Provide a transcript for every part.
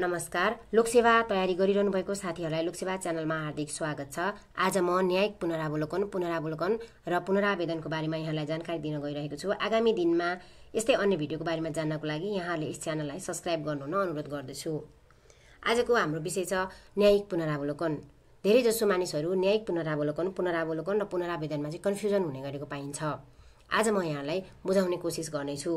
नमस्कार लोकसेवा तयारी गरिरहनु भएको साथीहरूलाई लोकसेवा च्यानलमा हार्दिक स्वागत छ आज म न्यायिक पुनरावलोकन पुनरावलोकन र पुनरावेदनको बारेमा यहाँलाई जानकारी दिन गइरहेको छु आगामी दिनमा यस्तै अन्य भिडियोको बारेमा जान्नको लागि यहाँहरूले यस च्यानललाई सब्सक्राइब गर्नुहुन अनुरोध गर्दछु आजको हाम्रो विषय छ न्यायिक पुनरावलोकन धेरैजसो मानिसहरू न्यायिक पुनरावलोकन पुनरावलोकन र पुनरावेदनमा चाहिँ कन्फ्युजन हुने गरेको पाइन्छ आज म यहाँलाई बुझाउने कोसिस गर्नेछु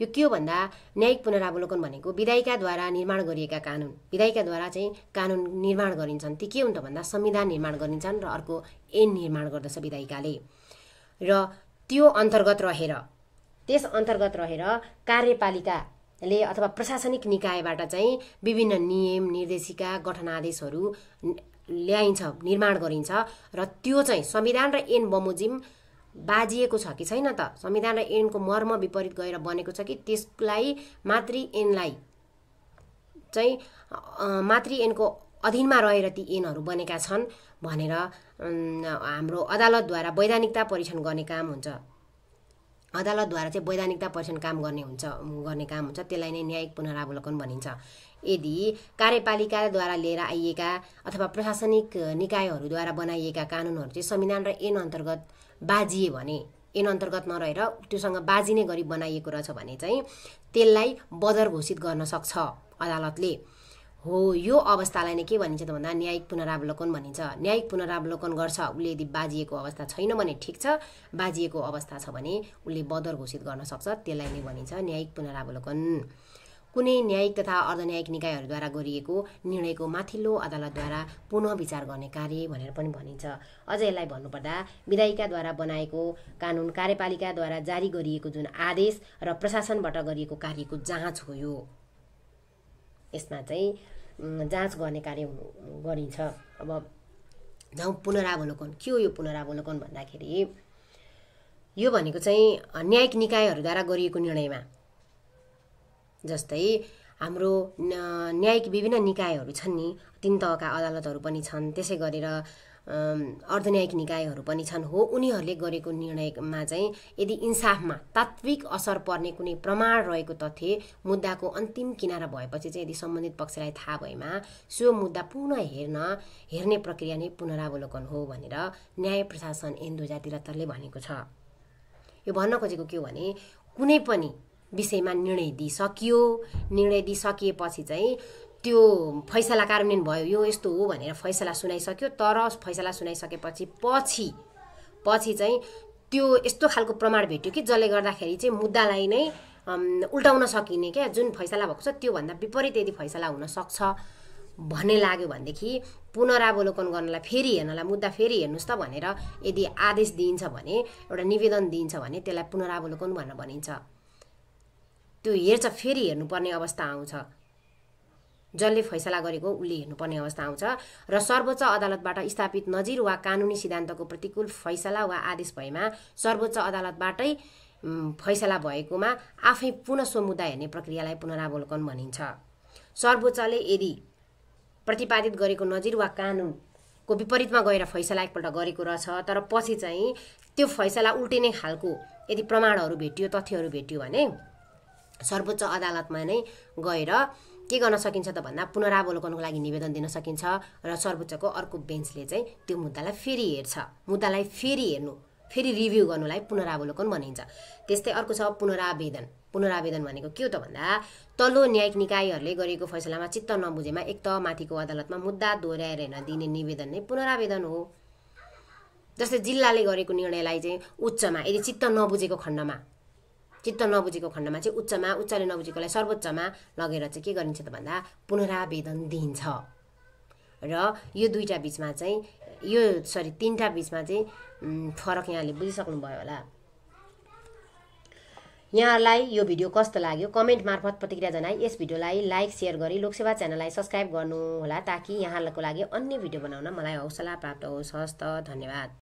यो के हो भन्दा न्यायिक पुनरावलोकन भनेको विधायिकाद्वारा निर्माण गरिएका कानुन विधायिकाद्वारा चाहिँ कानुन निर्माण गरिन्छन् ती के हुन् त भन्दा संविधान निर्माण गरिन्छन् र अर्को एन निर्माण गर्दछ विधायिकाले र त्यो अन्तर्गत रहेर त्यस अन्तर्गत रहेर कार्यपालिकाले अथवा प्रशासनिक निकायबाट चाहिँ विभिन्न नियम निर्देशिका गठन आदेशहरू ल्याइन्छ निर्माण गरिन्छ र त्यो चाहिँ संविधान र एन बमोजिम बाजिएको छ कि छैन त संविधान र ऐनको मर्म विपरीत गएर बनेको छ कि त्यसलाई मातृ ऐनलाई चाहिँ मातृ ऐनको अधीनमा रहेर ती ऐनहरू बनेका छन् भनेर हाम्रो अदालतद्वारा वैधानिकता परीक्षण गर्ने काम हुन्छ अदालतद्वारा चाहिँ वैधानिकता परीक्षण काम गर्ने हुन्छ गर्ने काम हुन्छ त्यसलाई नै न्यायिक पुनरावलोकन भनिन्छ यदि कार्यपालिकाद्वारा लिएर आइएका अथवा प्रशासनिक निकायहरूद्वारा बनाइएका कानुनहरू चाहिँ संविधान र एन अन्तर्गत बाजिए भने एन अन्तर्गत नरहेर त्योसँग बाजिने गरी बनाइएको रहेछ भने चाहिँ त्यसलाई बदर घोषित गर्न सक्छ अदालतले हो यो अवस्थालाई नै के भनिन्छ त भन्दा न्यायिक पुनरावलोकन भनिन्छ न्यायिक पुनरावलोकन गर्छ उसले यदि बाजिएको अवस्था छैन भने ठिक छ बाजिएको अवस्था छ भने उसले बदर घोषित गर्न सक्छ त्यसलाई नै भनिन्छ न्यायिक पुनरावलोकन कुनै न्यायिक तथा अर्ध अर्धन्यायिक निकायहरूद्वारा गरिएको निर्णयको माथिल्लो अदालतद्वारा पुनः विचार गर्ने कार्य भनेर पनि भनिन्छ अझ यसलाई भन्नुपर्दा विधायिकाद्वारा बनाएको कानुन कार्यपालिकाद्वारा जारी गरिएको जुन आदेश र प्रशासनबाट गरिएको कार्यको जाँच हो यो यसमा चाहिँ जाँच गर्ने कार्य गरिन्छ अब जाउँ पुनरावलोकन के हो यो पुनरावलोकन भन्दाखेरि यो भनेको चाहिँ न्यायिक निकायहरूद्वारा गरिएको निर्णयमा जस्तै हाम्रो न्यायिक विभिन्न निकायहरू छन् नि तिन तहका अदालतहरू पनि छन् त्यसै गरेर अर्ध न्यायिक निकायहरू पनि छन् हो उनीहरूले गरेको निर्णयमा चाहिँ यदि इन्साफमा तात्विक असर पर्ने कुनै प्रमाण रहेको तथ्य मुद्दाको अन्तिम किनारा भएपछि चाहिँ यदि सम्बन्धित पक्षलाई थाहा भएमा सो मुद्दा पुनः हेर्न हेर्ने प्रक्रिया नै पुनरावलोकन हो भनेर न्याय प्रशासन एन्दो जाति भनेको छ यो भन्न खोजेको के हो भने कुनै पनि विषयमा निर्णय दिइसकियो निर्णय दिइसकिएपछि चाहिँ त्यो फैसला कार्यान्वयन भयो यो यस्तो हो भनेर फैसला सुनाइसक्यो तर फैसला सुनाइसकेपछि पछि पछि चाहिँ त्यो यस्तो खालको प्रमाण भेट्यो कि जसले गर्दाखेरि चाहिँ मुद्दालाई नै उल्टाउन सकिने क्या जुन फैसला भएको छ त्योभन्दा विपरीत यदि फैसला हुनसक्छ भन्ने लाग्यो भनेदेखि पुनरावलोकन गर्नलाई फेरि हेर्नलाई मुद्दा फेरि हेर्नुहोस् त भनेर यदि आदेश दिइन्छ भने एउटा निवेदन दिइन्छ भने त्यसलाई पुनरावलोकन भनेर भनिन्छ त्यो हेर्छ फेरि हेर्नुपर्ने अवस्था आउँछ जसले फैसला गरेको उसले हेर्नुपर्ने अवस्था आउँछ र सर्वोच्च अदालतबाट स्थापित नजिर वा कानुनी सिद्धान्तको प्रतिकूल फैसला वा आदेश भएमा सर्वोच्च अदालतबाटै फैसला भएकोमा आफै पुनः समुदाय हेर्ने प्रक्रियालाई पुनरावलोकन भनिन्छ सर्वोच्चले यदि प्रतिपादित गरेको नजिर वा कानुनको विपरीतमा गएर फैसला एकपल्ट गरेको रहेछ तर पछि चाहिँ त्यो फैसला उल्टिने खालको यदि प्रमाणहरू भेटियो तथ्यहरू भेटियो भने सर्वोच्च अदालतमा नै गएर के गर्न सकिन्छ त भन्दा पुनरावलोकनको लागि निवेदन दिन सकिन्छ र सर्वोच्चको अर्को बेन्चले चाहिँ त्यो मुद्दालाई फेरि हेर्छ मुद्दालाई फेरि हेर्नु फेरि रिभ्यू गर्नुलाई पुनरावलोकन भनिन्छ त्यस्तै अर्को छ पुनरावेदन पुनरावेदन भनेको के हो त भन्दा तल्लो न्यायिक निकायहरूले गरेको फैसलामा चित्त नबुझेमा एक त माथिको अदालतमा मुद्दा दोहोऱ्याएर हेर्न दिने निवेदन नै पुनरावेदन हो जस्तै जिल्लाले गरेको निर्णयलाई चाहिँ उच्चमा यदि चित्त नबुझेको खण्डमा चित्त नबुझेको खण्डमा चाहिँ उच्चमा उच्चले नबुझेकोलाई सर्वोच्चमा लगेर चाहिँ के गरिन्छ त भन्दा पुनरावेदन दिइन्छ र यो दुईवटा बिचमा चाहिँ यो सरी तिनवटा बिचमा चाहिँ फरक यहाँले बुझिसक्नुभयो होला यहाँलाई यो भिडियो कस्तो लाग्यो कमेन्ट मार्फत प्रतिक्रिया जनाई यस भिडियोलाई लाइक सेयर गरी लोकसेवा च्यानललाई सब्सक्राइब गर्नुहोला ताकि यहाँको लागि अन्य भिडियो बनाउन मलाई हौसला प्राप्त होस् हस्त धन्यवाद